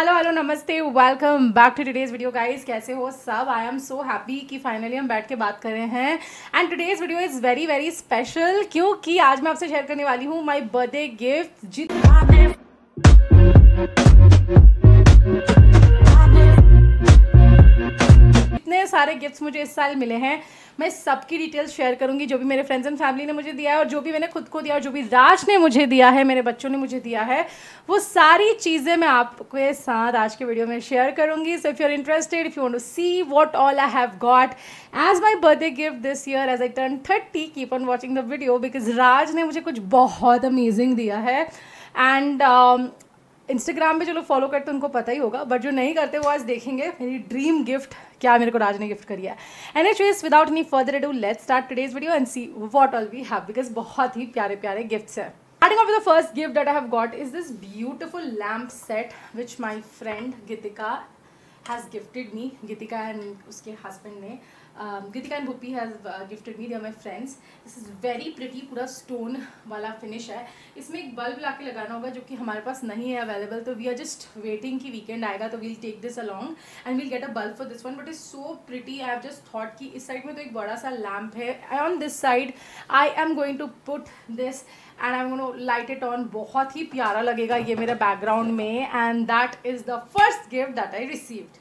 Hello hello नमस्ते welcome back to today's video guys कैसे हो सब आई एम सो हैप्पी कि फाइनली हम बैठ के बात कर रहे हैं and today's video is very very special क्योंकि आज मैं आपसे शेयर करने वाली हूँ माय बर्थडे गिफ्ट जितना सारे गिफ्ट्स मुझे इस साल मिले हैं मैं सबकी डिटेल्स शेयर करूंगी जो भी मेरे फ्रेंड्स एंड फैमिली ने मुझे दिया है और जो भी मैंने खुद को दिया और जो भी राज ने मुझे दिया है मेरे बच्चों ने मुझे दिया है वो सारी चीज़ें मैं आपके साथ आज के वीडियो में शेयर करूंगी so if you are interested if you want to see what all I have got as my birthday gift this year as I turn thirty keep on watching the video because Raj ने मुझे कुछ बहुत amazing दिया है and Instagram पे चलो follow करते उनको पता ही होगा बट जो नहीं करते वो आज देखेंगे मेरी ड्रीम गिफ्ट क्या मेरे को राज ने गिफ्ट करी है N H without any further do let start today's video and see what all we have because बहुत ही प्यारे प्यारे गिफ्ट्स हैं Starting off with the first gift that I have got is this beautiful lamp set which my friend Gitika has gifted me. Gitika and उसके husband ने Geetika and Bhupi has gifted me there my friends this is very pretty पूरा stone वाला finish है इसमें एक bulb ला के लगाना होगा जो कि हमारे पास नहीं है अवेलेबल तो वी आर जस्ट वेटिंग की वीकेंड आएगा तो we'll take this along and we'll get a bulb for this one but is so pretty I have just thought कि इस साइड में तो एक बड़ा सा लैम्प है on this side I am going to put this and I am light it on बहुत ही प्यारा लगेगा ये मेरा बैकग्राउंड में and that is the first gift that I received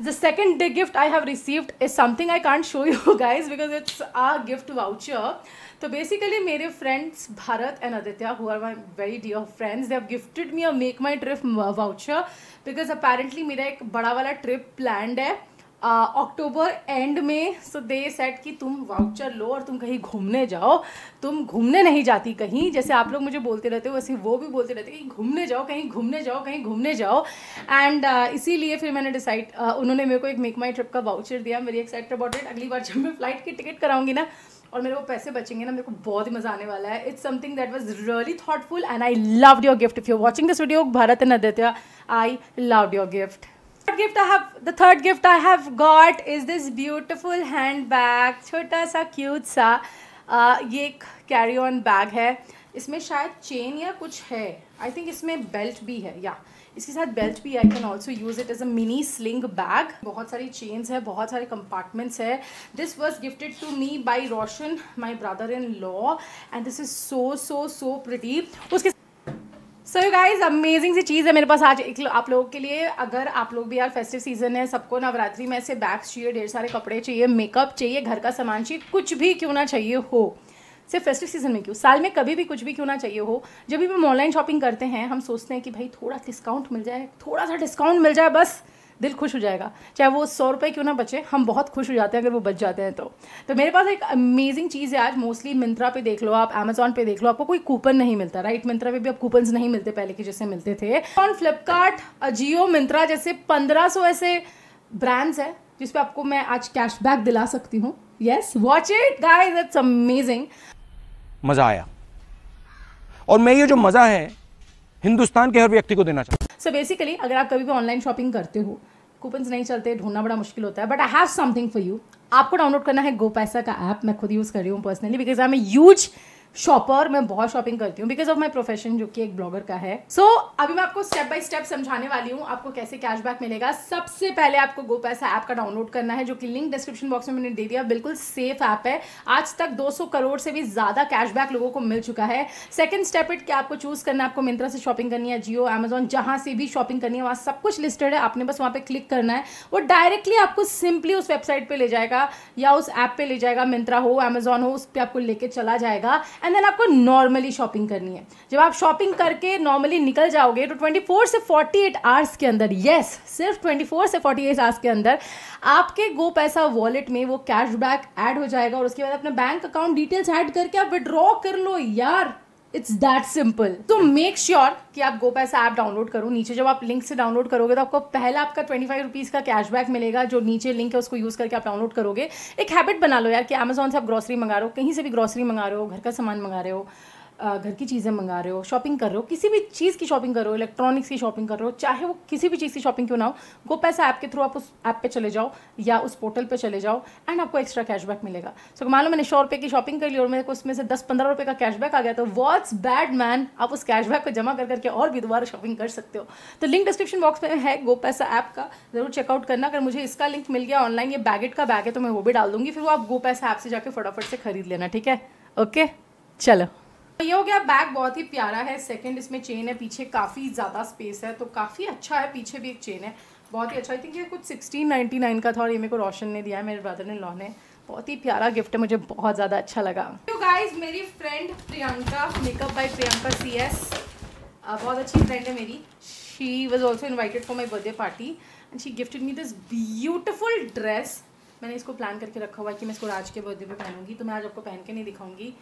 the second gift I have received is something I can't show you guys because it's a gift voucher. So basically, my friends Bharat and Aditya, who are my very dear friends, they have gifted me a Make My Trip voucher because apparently मेरा एक बड़ा वाला trip planned है October and में सो दे set कि तुम voucher लो और तुम कहीं घूमने जाओ तुम घूमने नहीं जाती कहीं जैसे आप लोग मुझे बोलते रहते हो वैसे वो भी बोलते रहते कहीं घूमने जाओ कहीं घूमने जाओ कहीं घूमने जाओ एंड uh, इसीलिए फिर मैंने डिसाइड uh, उन्होंने मेरे को एक मेक माई ट्रिप का वाउचर दिया मेरी एक्साइटेड अबाउट इट अगली बार जब मैं फ्लाइट की टिकट कराऊंगी ना और मेरे को पैसे बचेंगे ना मेरे को बहुत ही मजा आने वाला है it's something that was really thoughtful and I love your gift if you watching this video Bharat and Aditya I love your gift gift I have the third gift I have got is this beautiful handbag छोटा सा cute सा आ, ये एक carry on bag है इसमें शायद chain या कुछ है आई थिंक इसमें बेल्ट भी है या इसके साथ बेल्ट भी I can also use it as a mini sling bag बहुत सारी चेन्स है बहुत सारे कंपार्टमेंट्स है this was gifted to me by Roshan my brother in law and this is so so so pretty उसके सो यू गाइज अमेजिंग सी चीज़ है मेरे पास आज एक आप लोगों के लिए अगर आप लोग भी यार फेस्टिव सीजन है सबको नवरात्रि में ऐसे बैग्स चाहिए ढेर सारे कपड़े चाहिए मेकअप चाहिए घर का सामान चाहिए कुछ भी क्यों ना चाहिए हो सिर्फ फेस्टिव सीजन में क्यों साल में कभी भी कुछ भी क्यों ना चाहिए हो जब भी हम ऑनलाइन शॉपिंग करते हैं हम सोचते हैं कि भाई थोड़ा डिस्काउंट मिल जाए थोड़ा सा डिस्काउंट मिल जाए बस दिल खुश हो जाएगा चाहे वो सौ रुपये क्यों ना बचे हम बहुत खुश हो जाते हैं अगर वो बच जाते हैं तो तो मेरे पास एक अमेजिंग चीज़ है आज मोस्टली मिंत्रा पे देख लो आप अमेजोन पे देख लो आपको कोई कूपन नहीं मिलता राइट मिंत्रा पे भी अब कूपन नहीं मिलते पहले के जैसे मिलते थे ऑन फ्लिपकार्ट अजियो मिंत्रा जैसे पंद्रह सौ ऐसे ब्रांड्स हैं जिस पर आपको मैं आज कैशबैक दिला सकती हूँ yes watch it guys it's amazing मज़ा आया और मैं ये जो मज़ा है हिंदुस्तान के हर व्यक्ति को देना चाहता हूँ सो बेसिकली अगर आप कभी भी ऑनलाइन शॉपिंग करते हो कूपन नहीं चलते ढूंढना बड़ा मुश्किल होता है but I have something for you आपको डाउनलोड करना है गो पैसा का ऐप मैं खुद यूज़ कर रही हूँ personally because I am use shopper मैं बहुत शॉपिंग करती हूँ बिकॉज ऑफ माई प्रोफेशन जो कि एक ब्लॉगर का है सो so, अभी मैं आपको स्टेप बाय स्टेप समझाने वाली हूँ आपको कैसे कैशबैक मिलेगा सबसे पहले आपको गो पैसा ऐप का डाउनलोड करना है जो कि लिंक डिस्क्रिप्शन बॉक्स में मैंने दे दिया बिल्कुल सेफ ऐप है आज तक 200 करोड़ से भी ज़्यादा कैशबैक लोगों को मिल चुका है सेकेंड स्टेप इट कि आपको चूज़ करना है आपको मिंत्रा से शॉपिंग करनी है जियो अमेजोन जहाँ से भी शॉपिंग करनी है वहाँ सब कुछ लिस्टेड है आपने बस वहाँ पर क्लिक करना है वो डायरेक्टली आपको सिंपली उस वेबसाइट पर ले जाएगा या उस ऐप पर ले जाएगा मिंत्रा हो अमेजोन हो उस पर आपको लेके चला जाएगा एंड देन आपको नॉर्मली शॉपिंग करनी है जब आप शॉपिंग करके नॉर्मली निकल जाओगे तो 24 से 48 आवर्स के अंदर येस yes, सिर्फ 24 से 48 आवर्स के अंदर आपके गो पैसा वॉलेट में वो कैशबैक ऐड हो जाएगा और उसके बाद अपना बैंक अकाउंट डिटेल्स ऐड करके आप विड्रॉ कर लो यार इट्स दैट सिंपल तो मेक श्योर कि आप गो पैसा ऐप डाउनलोड करो नीचे जब आप लिंक से डाउनलोड करोगे तो आपको पहला आपका ट्वेंटी फाइव रुपीज़ का कैशबैक मिलेगा जो नीचे लिंक है उसको यूज़ करके आप डाउनलोड करोगे एक हैबिट बना लो यार कि अमेजोन से आप ग्रॉसरी मंगा रहे हो कहीं से भी ग्रॉसरी मंगा रहे हो घर का सामान मंगा रहे हो घर की चीज़ें मंगा रहे हो शॉपिंग कर रहे हो किसी भी चीज़ की शॉपिंग कर रहे हो इलेक्ट्रॉनिक्स की शॉपिंग कर रहे हो चाहे वो किसी भी चीज़ की शॉपिंग क्यों ना हो वो पैसा ऐप के थ्रू आप उस ऐप पे चले जाओ या उस पोर्टल पे चले जाओ एंड आपको एक्स्ट्रा कैशबैक मिलेगा सो so, मान लो मैंने सौ रुपये की शॉपिंग कर ली और मेरे को उसमें से दस पंद्रह रुपये का कैशबैक आ गया तो वॉट्स बैड मैन आप उस कैशबैक को जमा कर करके और भी दोबारा शॉपिंग कर सकते हो तो लिंक डिस्क्रिप्शन बॉक्स में है गो पैसा ऐप का ज़रूर चेकआउट करना अगर मुझे इसका लिंक मिल गया ऑनलाइन ये बैगेट का बैग है तो मैं वो भी डाल दूँगी फिर वो आप गो पैसा ऐप से जाकर फटाफट से खरीद लेना ठीक है ओके चलो ये हो गया बैग बहुत ही प्यारा है सेकंड इसमें चेन है पीछे काफ़ी ज़्यादा स्पेस है तो काफ़ी अच्छा है पीछे भी एक चेन है बहुत ही अच्छा आई थिंक ये कुछ सिक्सटीन नाइन का था और ये मेरे को रोशन ने दिया है मेरे ब्रदर ने लॉ ने बहुत ही प्यारा गिफ्ट है मुझे बहुत ज़्यादा अच्छा लगा तो गाइज मेरी friend Priyanka makeup by Priyanka C S बहुत अच्छी फ्रेंड है मेरी she was also invited for my birthday party and she gifted me this beautiful dress मैंने इसको प्लान करके रखा हुआ है कि मैं इसको आज के बर्थडे पे पहनूंगी तो मैं आज आपको पहन के नहीं दिखाऊंगी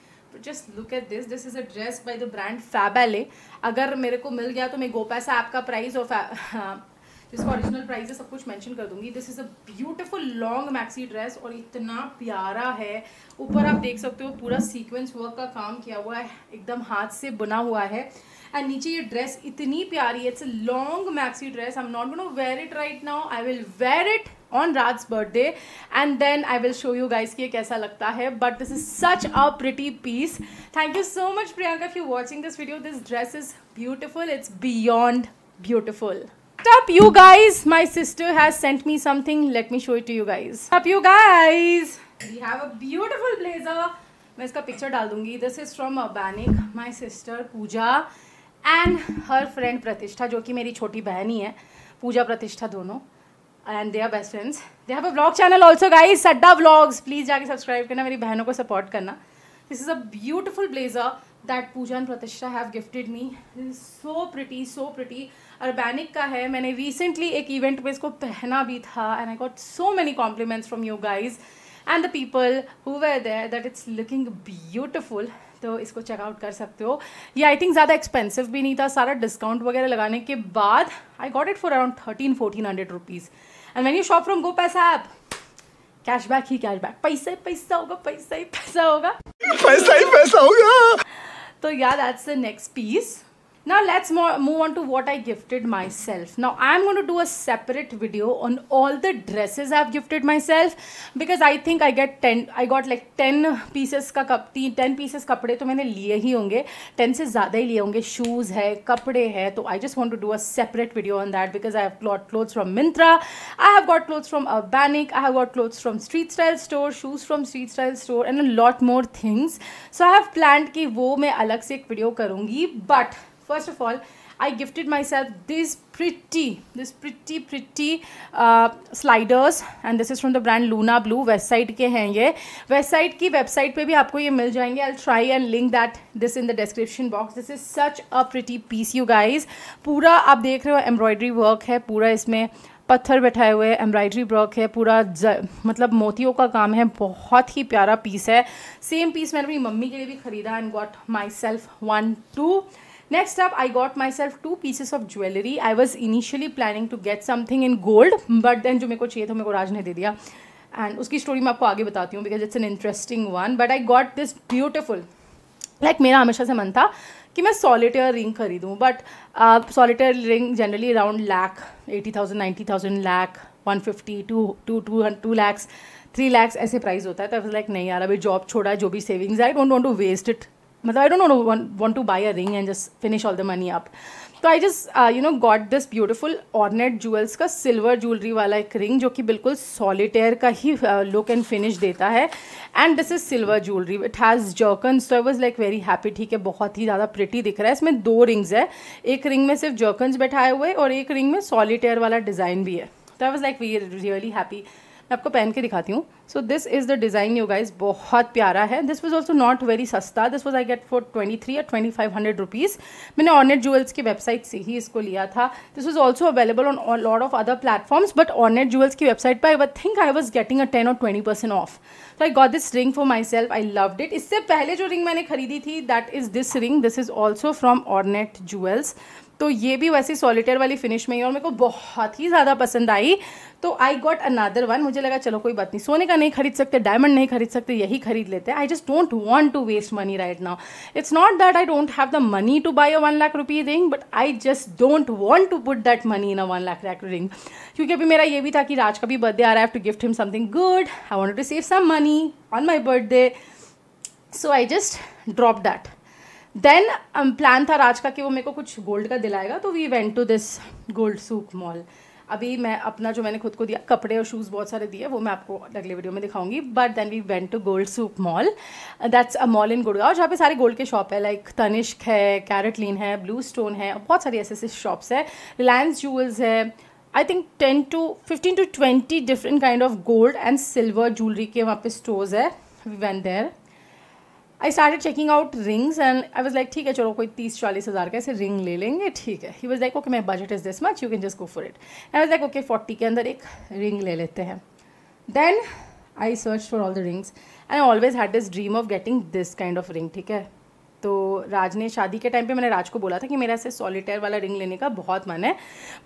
just look at this this is a dress by the brand Faballey अगर मेरे को मिल गया तो मैं गोपैसा ऐप का प्राइस और जिसका ओरिजिनल प्राइस है सब कुछ मेंशन कर दूंगी this is a beautiful long maxi dress और इतना प्यारा है ऊपर आप देख सकते हो पूरा सीक्वेंस वर्क का काम किया हुआ है एकदम हाथ से बुना हुआ है एंड नीचे ये ड्रेस इतनी प्यारी है it's a long maxi dress I am not gonna wear it right now I will wear it on Raj birthday and then I will show you guys कि ये कैसा लगता है but this is such a pretty piece thank you so much Priyanka if you watching this video this dress is beautiful it's beyond beautiful up you guys my sister has sent me something let me show it to you guys up you guys we have a beautiful blazer मैं इसका picture डाल दूंगी this is from Urbanic my sister Pooja and her friend Pratishtha जो कि मेरी छोटी बहन ही है पूजा प्रतिष्ठा दोनों and they are best friends they have a blog channel also guys Sadda blogs please जाके सब्सक्राइब करना मेरी बहनों को सपोर्ट करना this is a beautiful blazer that Pooja and Pratishtha have gifted me so pretty so pretty Urbanic का है मैंने recently एक इवेंट में इसको पहना भी था and I got so many compliments from you guys and the people who were there that it's looking beautiful तो इसको चेकआउट कर सकते हो ये आई थिंक ज़्यादा एक्सपेंसिव भी नहीं था सारा डिस्काउंट वगैरह लगाने के बाद I got it for around thirteen fourteen hundred rupees and when you shop from go Paisa app cashback he cashback पैसा ही पैसा होगा पैसा ही पैसा होगा पैसा ही पैसा होगा तो याद आज से next piece now let's move on to what i gifted myself now i'm going to do a separate video on all the dresses i've gifted myself because i think i get 10 i got like 10 pieces ka kap, 10 pieces kapde to maine liye hi honge 10 se zyada hi liye honge shoes hai kapde hai so i just want to do a separate video on that because i have got clothes from mintra i have got clothes from urbanic i have got clothes from street style store shoes from street style store and a lot more things so i have planned ki wo main alag se ek video karungi but first of all I gifted myself this pretty, this pretty pretty uh, sliders and this is from the brand Luna Blue Westside के हैं ये west side की website पे भी आपको ये मिल जाएंगे I try and link that this in the description box this is such a pretty piece you guys पूरा आप देख रहे हो एम्ब्रॉयडरी वर्क है पूरा इसमें पत्थर बैठाए हुए हैं एम्ब्रॉयडरी वर्क है पूरा ज, मतलब मोतियों का काम है बहुत ही प्यारा पीस है सेम पीस मैंने अपनी मम्मी के लिए भी ख़रीदा and got myself one too next up I got myself two pieces of jewellery I was initially planning to get something in gold but then जो मेरे को चाहिए था मेरे को राज ने दे दिया एंड उसकी स्टोरी मैं आपको आगे बताती हूँ because it's an interesting one but I got this beautiful like मेरा हमेशा से मन था कि मैं सॉलिटेयर रिंग खरीदूँ but solitaire ring generally around lakh eighty thousand ninety thousand lakh one fifty two two two two lakhs three lakhs ऐसे प्राइस होता है तो लाइक नहीं यार अभी जॉब छोड़ा है जो भी savings I don't want to waste it मतलब I don't know want to buy a ring and just finish all the money up तो I just you know got this beautiful Ornate Jewels का silver jewellery वाला एक ring जो कि बिल्कुल solitaire का ही look and finish देता है and this is silver jewellery it has zircons तो I was like very happy ठीक है बहुत ही ज़्यादा प्रिटी दिख रहा है इसमें दो रिंग्स है एक रिंग में सिर्फ जर्कन्स बैठाए हुए और एक रिंग में सॉलिटेयर वाला डिज़ाइन भी है तो I was like we really happy मैं आपको पहन के दिखाती हूँ so this is the design you guys बहुत प्यारा है this was also not very सस्ता this was I get for twenty three या ट्वेंटी फाइव हंड्रेड रुपीज़ मैंने ऑर्नेट ज्वेल्स की वेबसाइट से ही इसको लिया था this was also available on lot of other platforms but Ornate Jewels की वेबसाइट पर I think I was getting a ten और ट्वेंटी परसेंट ऑफ तो I got this ring for myself I loved it इससे पहले जो ring मैंने खरीदी थी that is this ring this is also from Ornate Jewels तो ये भी वैसी सॉलिटेयर वाली फिनिश में ही और मेरे को बहुत ही ज़्यादा पसंद आई तो आई गॉट अनादर वन मुझे लगा चलो कोई बात नहीं सोने का नहीं खरीद सकते डायमंड नहीं खरीद सकते यही खरीद लेते हैं I just don't want to waste money right now it's not that I don't have the money to buy a one lakh rupee ring but I just don't want to put that money in a one lakh lakh ring क्योंकि अभी मेरा ये भी था कि राज का भी birthday आ रहा है to gift him something good I want to save some money on my birthday so I just drop that then plan um, था राज का कि वो मेरे को कुछ गोल्ड का दिलाएगा तो we went to this gold souk mall अभी मैं अपना जो मैंने खुद को दिया कपड़े और शूज़ बहुत सारे दिए वो मैं आपको अगले वीडियो में दिखाऊंगी but then we went to gold souk mall that's a mall in Gurgaon जहाँ पे सारे गोल्ड के शॉप है लाइक तनिष्क है कैरेट लीन है ब्लू स्टोन है और बहुत सारी ऐसे ऐसे शॉप्स है रिलायंस जूल्स है I think ten to fifteen to twenty different kind of gold and silver jewellery के वहाँ पे स्टोर्स है we went there I start checking out rings and I was like ठीक है चलो कोई तीस चालीस हज़ार का ऐसे रिंग ले लेंगे ठीक है he was like okay my budget is this much you can just go for it I was like okay forty के अंदर एक रिंग ले लेते हैं then I search for all the rings and always had this dream of getting this kind of ring ठीक है तो राज ने शादी के टाइम पे मैंने राज को बोला था कि मेरा ऐसे सॉलिटेयर वाला रिंग लेने का बहुत मन है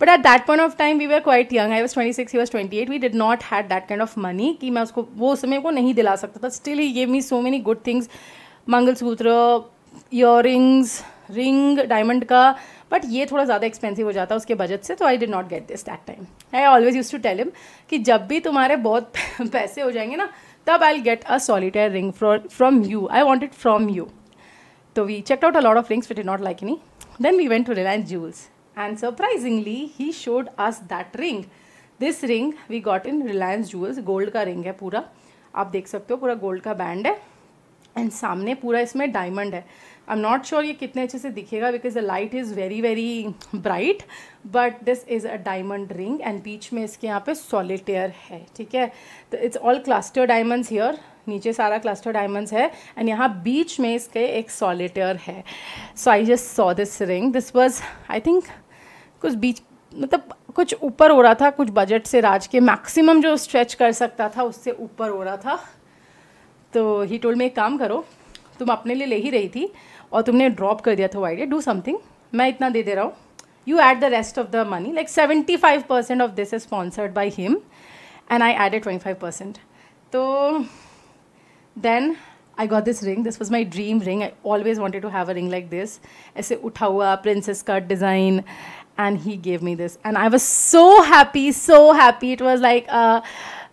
but at that point of time we were quite young I was twenty six was twenty eight we did not had that kind of money कि मैं उसको वो समय को नहीं दिला सकता था still he gave me so many good things mangalsutra ear ring diamond का बट ये थोड़ा ज़्यादा एक्सपेंसिव हो जाता है उसके बजट से तो I did not get this that time I always use to tell him कि जब भी तुम्हारे बहुत पैसे हो जाएंगे ना तब I get a solitaire ring from you I want it from you तो we check out a lot of rings we did not like any then we went to Reliance Jewels and surprisingly he showed us that ring this ring we got in Reliance Jewels gold का ring है पूरा आप देख सकते हो पूरा gold का band है एंड सामने पूरा इसमें डायमंड है आई एम नॉट श्योर ये कितने अच्छे से दिखेगा because the light is very very bright but this is a diamond ring and बीच में इसके यहाँ पे सॉलिटेयर है ठीक है तो it's all cluster diamonds here नीचे सारा क्लस्टर डायमंड्स है एंड यहाँ बीच में इसके एक सॉलिटेयर है so I just saw this ring this was I think कुछ बीच मतलब कुछ ऊपर हो रहा था कुछ बजट से राज के मैक्सिमम जो स्ट्रेच कर सकता था उससे ऊपर हो रहा था तो ही टोल्ड में एक काम करो तुम अपने लिए ले ही रही थी और तुमने ड्रॉप कर दिया था वो आइडिया डू समथिंग मैं इतना दे दे रहा हूँ you add the rest of the money like seventy five percent of this is sponsored by him and I add a twenty five percent तो then I got this ring this was my dream ring I always wanted to have a ring like this ऐसे उठा हुआ princess cut design and he gave me this and I was so happy so happy it was like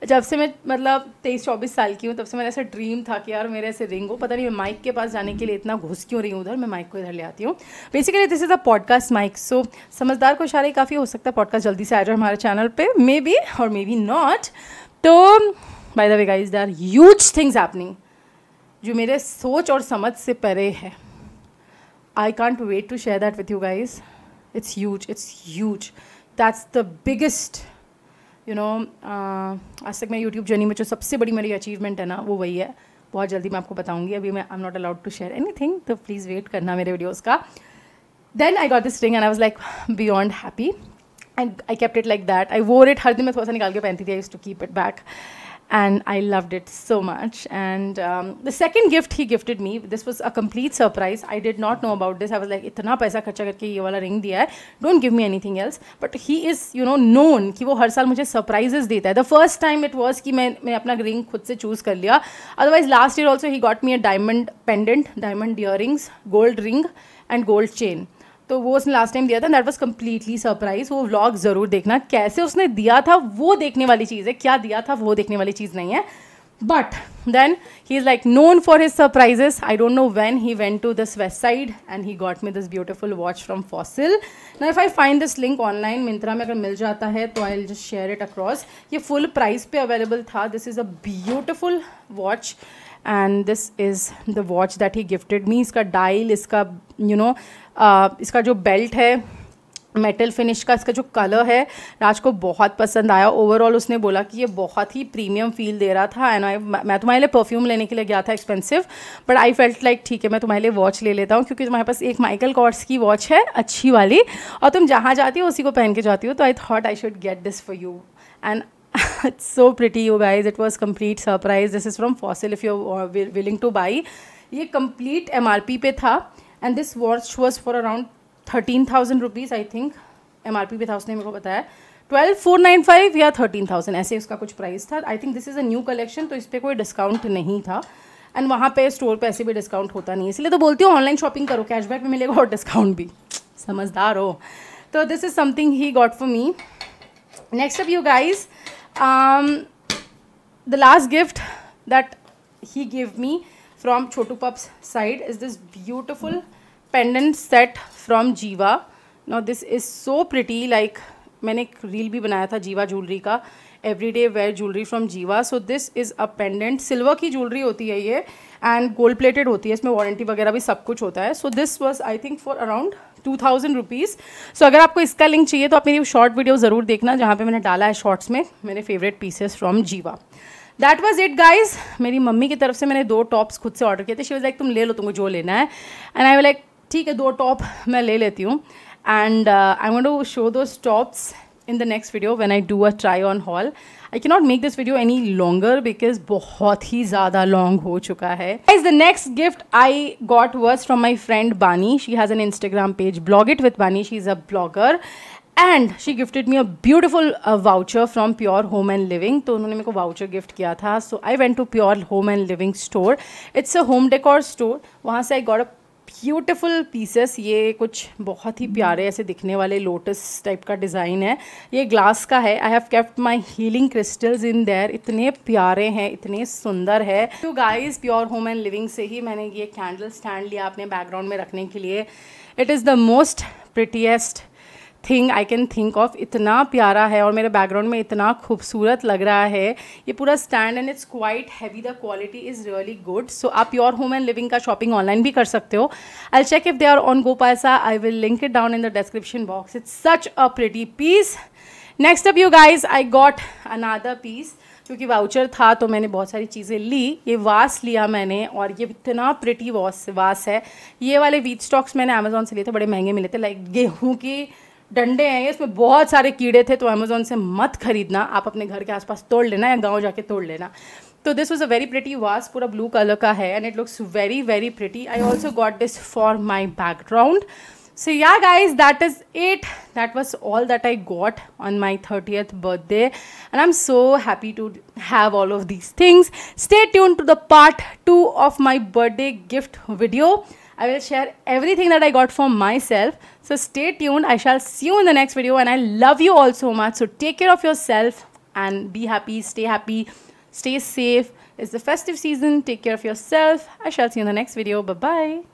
जब से मैं मतलब तेईस चौबीस साल की हूँ तब से मेरा ऐसा ड्रीम था कि यार मेरे ऐसे रिंग हो पता नहीं मैं माइक के पास जाने के लिए इतना घुस क्यों रही हूँ उधर मैं माइक को इधर ले आती हूँ basically this is a podcast mic so समझदार को इशारे काफ़ी हो सकता है पॉडकास्ट जल्दी से आ जाए हमारे चैनल पर मे बी और मे बी नॉट तो by the way guys they are huge things happening जो मेरे सोच और समझ से परे है I can't wait to share that with you guys it's huge it's huge that's the biggest you know uh, आज तक मैं यूट्यूब जर्नी में जो सबसे बड़ी मेरी अचीवमेंट है ना वो वही है बहुत जल्दी मैं आपको बताऊंगी अभी मैं I am not allowed to share anything तो प्लीज़ वेट करना मेरे वीडियोज़ का then I got this ring and I was like beyond happy and I kept it like that I wore it हर दिन मैं थोड़ा सा निकाल के पहनती थी I to keep it back and I loved it so much. And um, the second gift he gifted me, this was a complete surprise. I did not know about this. I was like, इतना पैसा खर्चा करके ये वाला ring दिया है. Don't give me anything else. But he is, you know, known कि वो हर साल मुझे surprises देता है. The first time it was कि मैं मैंने अपना ring खुद से choose कर लिया. Otherwise last year also he got me a diamond pendant, diamond earrings, gold ring and gold chain. तो वो उसने लास्ट टाइम दिया था दैट वॉज कम्प्लीटली सरप्राइज वो व्लॉग जरूर देखना कैसे उसने दिया था वो देखने वाली चीज़ है क्या दिया था वो देखने वाली चीज़ नहीं है but then he is like known for his surprises I don't know when he went to this website and he got me this beautiful watch from Fossil ना if I find this link online Myntra में अगर मिल जाता है तो I just share it across ये full price पे available था this is a beautiful watch and this is the watch that he gifted मी इसका डाइल इसका यू you नो know, uh, इसका जो बेल्ट है मेटल फिनिश का इसका जो कलर है राज को बहुत पसंद आया ओवरऑल उसने बोला कि ये बहुत ही प्रीमियम फील दे रहा था एंड आई मैं तुम्हारे लिए परफ्यूम लेने के लिए गया था expensive but I felt like ठीक है मैं तुम्हारे लिए वॉच ले लेता हूँ क्योंकि तुम्हारे पास एक माइकल कॉर्ड्स की वॉच है अच्छी वाली और तुम जहाँ जाती हो उसी को पहन के जाती हो तो I thought I should get this for you and it's so pretty you guys it was complete surprise this is from fossil if you're uh, willing to buy ये एम आर पी पे था and this watch was for around thirteen thousand rupees I think M R P पे था उसने मेरे को बताया twelve four nine five या थर्टीन थाउजेंड ऐसे उसका कुछ प्राइस था I think this is a new collection तो इस पर कोई डिस्काउंट नहीं था एंड वहाँ पे स्टोर पे ऐसे भी डिस्काउंट होता नहीं है इसलिए तो बोलती हूँ ऑनलाइन शॉपिंग करो कैशबैक में मिलेगा और डिस्काउंट भी समझदार हो तो this is something he got for me next up you guys um, the last gift that he gave me from Chotu Pup's side is this beautiful pendant set from Jiva. Now this is so pretty like मैंने एक reel भी बनाया था Giva jewellery का every day wear jewellery from Giva so this is a pendant silver की jewellery होती है ये एंड गोल्ड प्लेटेड होती है इसमें वारंटी वगैरह भी सब कुछ होता है so this was I think for around two thousand rupees so अगर आपको इसका लिंक चाहिए तो आप मेरी शॉर्ट वीडियो ज़रूर देखना जहाँ पे मैंने डाला है शॉर्ट्स में मेरे favourite pieces from Giva that was it guys मेरी मम्मी की तरफ से मैंने दो टॉप्स खुद से ऑर्डर किए थे शिव लाइक तुम ले लो तुमको जो लेना है एंड आई वे लाइक ठीक है दो टॉप मैं ले लेती हूँ and I want to show those tops in the next video when I do a try on haul I can not make this video any longer because बहुत ही ज़्यादा लॉन्ग हो चुका है is the next gift I got was from my friend Bani she has an Instagram page blog it with Bani she is a blogger and she gifted me a beautiful voucher from pure home and living तो उन्होंने मेरे को voucher gift किया था so I went to pure home and living store it's a home decor store वहाँ से I got a beautiful pieces ये कुछ बहुत ही प्यारे ऐसे दिखने वाले लोटस टाइप का डिज़ाइन है ये ग्लास का है I have kept my healing crystals in there इतने प्यारे हैं इतने सुंदर है two guys pure home and living से ही मैंने ये कैंडल स्टैंड लिया अपने बैकग्राउंड में रखने के लिए it is the most prettiest thing I can think of इतना प्यारा है और मेरे बैकग्राउंड में इतना खूबसूरत लग रहा है ये पूरा stand and it's quite heavy the quality is really good so आप प्योर होम एंड लिविंग का शॉपिंग ऑनलाइन भी कर सकते हो I check if they are on GoPaisa I will link it down in the description box it's such a pretty piece next up you guys I got another piece क्योंकि voucher था तो मैंने बहुत सारी चीज़ें ली ये वास लिया मैंने और ये इतना प्रिटी वास वास है ये वाले वीट स्टॉक्स मैंने अमेजोन से लिए थे बड़े महंगे मिले थे लाइक गेहूँ की डंडे हैं इसमें बहुत सारे कीड़े थे तो अमेजोन से मत खरीदना आप अपने घर के आसपास तोड़ लेना या गाँव जाके तोड़ लेना तो this was a very pretty vase पूरा ब्लू कलर का है and it looks very very pretty I also got this for my background so yeah guys that is it that was all that I got on my thirtieth birthday and I am so happy to have all of these things stay tune to the part two of my birthday gift video I will share everything that I got for myself. So stay tuned. I shall see you in the next video. And I love you all so much. So take care of yourself and be happy. Stay happy. Stay safe. It's the festive season. Take care of yourself. I shall see you in the next video. Bye-bye.